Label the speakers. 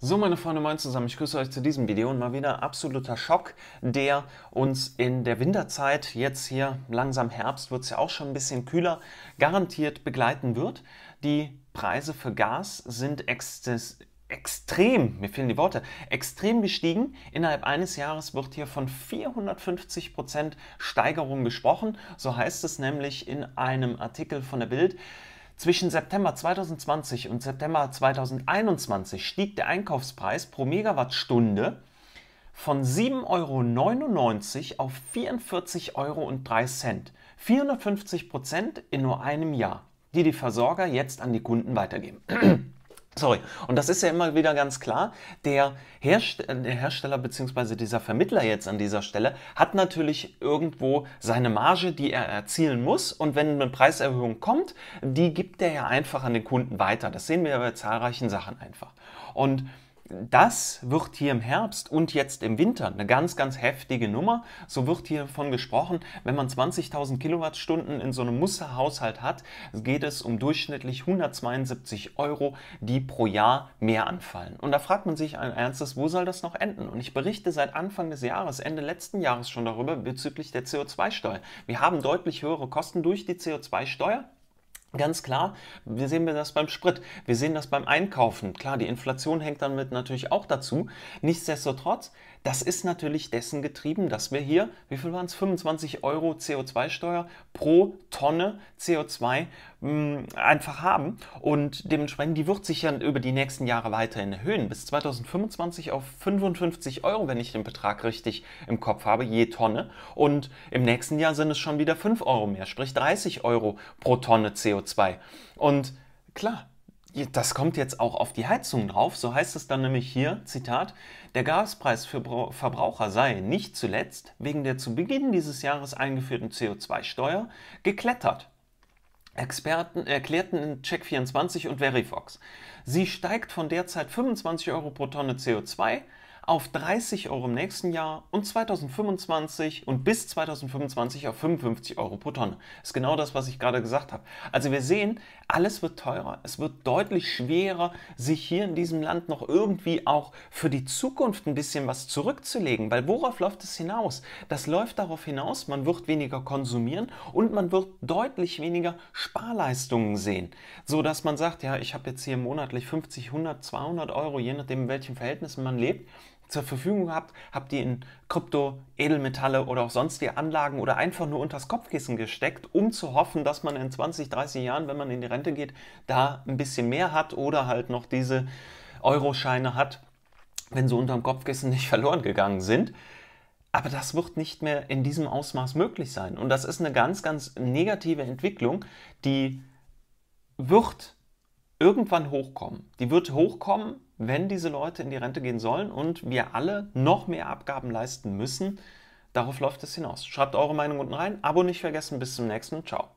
Speaker 1: So, meine Freunde, moin zusammen. Ich grüße euch zu diesem Video und mal wieder absoluter Schock, der uns in der Winterzeit, jetzt hier langsam Herbst, wird es ja auch schon ein bisschen kühler, garantiert begleiten wird. Die Preise für Gas sind ex extrem, mir fehlen die Worte, extrem gestiegen. Innerhalb eines Jahres wird hier von 450 Prozent Steigerung gesprochen. So heißt es nämlich in einem Artikel von der Bild. Zwischen September 2020 und September 2021 stieg der Einkaufspreis pro Megawattstunde von 7,99 Euro auf 44,03 Euro. 450 Prozent in nur einem Jahr, die die Versorger jetzt an die Kunden weitergeben. Sorry. Und das ist ja immer wieder ganz klar. Der, Herst der Hersteller bzw. dieser Vermittler jetzt an dieser Stelle hat natürlich irgendwo seine Marge, die er erzielen muss. Und wenn eine Preiserhöhung kommt, die gibt er ja einfach an den Kunden weiter. Das sehen wir ja bei zahlreichen Sachen einfach. Und das wird hier im Herbst und jetzt im Winter eine ganz, ganz heftige Nummer. So wird hier von gesprochen, wenn man 20.000 Kilowattstunden in so einem Musterhaushalt hat, geht es um durchschnittlich 172 Euro, die pro Jahr mehr anfallen. Und da fragt man sich ein Ernstes, wo soll das noch enden? Und ich berichte seit Anfang des Jahres, Ende letzten Jahres schon darüber bezüglich der CO2-Steuer. Wir haben deutlich höhere Kosten durch die CO2-Steuer Ganz klar, wir sehen das beim Sprit, wir sehen das beim Einkaufen. Klar, die Inflation hängt damit natürlich auch dazu. Nichtsdestotrotz das ist natürlich dessen getrieben, dass wir hier, wie viel waren es, 25 Euro CO2-Steuer pro Tonne CO2 mh, mm, einfach haben. Und dementsprechend, die wird sich ja über die nächsten Jahre weiterhin erhöhen. Bis 2025 auf 55 Euro, wenn ich den Betrag richtig im Kopf habe, je Tonne. Und im nächsten Jahr sind es schon wieder 5 Euro mehr, sprich 30 Euro pro Tonne CO2. Und klar, das kommt jetzt auch auf die Heizung drauf, so heißt es dann nämlich hier, Zitat, der Gaspreis für Verbraucher sei nicht zuletzt wegen der zu Beginn dieses Jahres eingeführten CO2-Steuer geklettert. Experten erklärten in Check24 und Verifox, sie steigt von derzeit 25 Euro pro Tonne CO2 auf 30 Euro im nächsten Jahr und 2025 und bis 2025 auf 55 Euro pro Tonne. ist genau das, was ich gerade gesagt habe. Also wir sehen, alles wird teurer. Es wird deutlich schwerer, sich hier in diesem Land noch irgendwie auch für die Zukunft ein bisschen was zurückzulegen. Weil worauf läuft es hinaus? Das läuft darauf hinaus, man wird weniger konsumieren und man wird deutlich weniger Sparleistungen sehen. So dass man sagt, ja, ich habe jetzt hier monatlich 50, 100, 200 Euro, je nachdem in welchen Verhältnissen man lebt zur Verfügung habt, habt ihr in Krypto, Edelmetalle oder auch sonstige Anlagen oder einfach nur unters Kopfkissen gesteckt, um zu hoffen, dass man in 20, 30 Jahren, wenn man in die Rente geht, da ein bisschen mehr hat oder halt noch diese Euroscheine hat, wenn sie unterm Kopfkissen nicht verloren gegangen sind. Aber das wird nicht mehr in diesem Ausmaß möglich sein. Und das ist eine ganz, ganz negative Entwicklung, die wird irgendwann hochkommen. Die wird hochkommen, wenn diese Leute in die Rente gehen sollen und wir alle noch mehr Abgaben leisten müssen. Darauf läuft es hinaus. Schreibt eure Meinung unten rein. Abo nicht vergessen. Bis zum nächsten. Ciao.